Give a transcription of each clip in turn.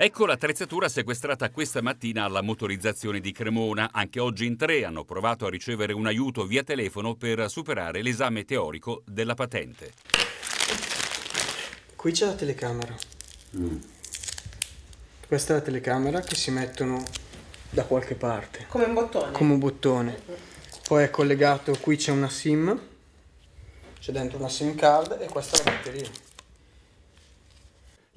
Ecco l'attrezzatura sequestrata questa mattina alla motorizzazione di Cremona. Anche oggi in tre hanno provato a ricevere un aiuto via telefono per superare l'esame teorico della patente. Qui c'è la telecamera. Mm. Questa è la telecamera che si mettono da qualche parte. Come un bottone. Come un bottone. Poi è collegato, qui c'è una SIM, c'è dentro una SIM card e questa è la batteria.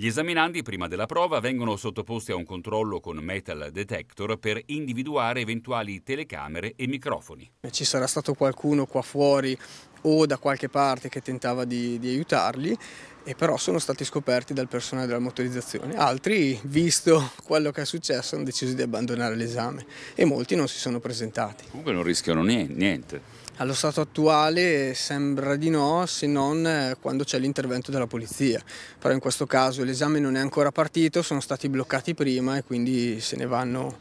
Gli esaminandi prima della prova vengono sottoposti a un controllo con metal detector per individuare eventuali telecamere e microfoni. Ci sarà stato qualcuno qua fuori o da qualche parte che tentava di, di aiutarli e però sono stati scoperti dal personale della motorizzazione. Altri, visto quello che è successo, hanno deciso di abbandonare l'esame e molti non si sono presentati. Comunque non rischiano niente. Allo stato attuale sembra di no, se non eh, quando c'è l'intervento della polizia. Però in questo caso l'esame non è ancora partito, sono stati bloccati prima e quindi se ne vanno,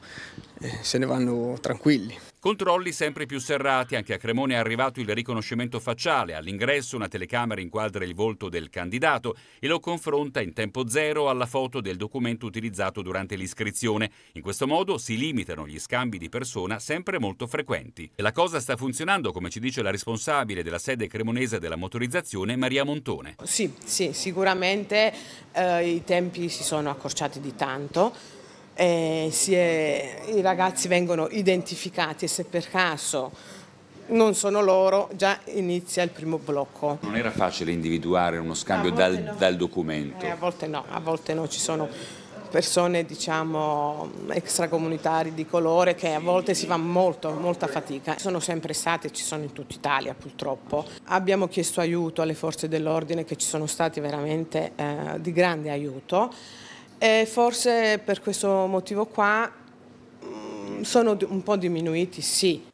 eh, se ne vanno tranquilli. Controlli sempre più serrati, anche a Cremone è arrivato il riconoscimento facciale, all'ingresso una telecamera inquadra il volto del candidato e lo confronta in tempo zero alla foto del documento utilizzato durante l'iscrizione. In questo modo si limitano gli scambi di persona sempre molto frequenti. la cosa sta funzionando, come ci dice la responsabile della sede cremonese della motorizzazione, Maria Montone. Sì, sì sicuramente eh, i tempi si sono accorciati di tanto eh, è, i ragazzi vengono identificati e se per caso non sono loro, già inizia il primo blocco. Non era facile individuare uno scambio dal, no. dal, documento? Eh, a volte no, a volte no, ci sono persone diciamo extracomunitari di colore che a volte si fa molto, molta fatica. Sono sempre state, ci sono in tutta Italia purtroppo. Abbiamo chiesto aiuto alle forze dell'ordine che ci sono stati veramente eh, di grande aiuto. E forse per questo motivo qua mm, sono un po' diminuiti, sì,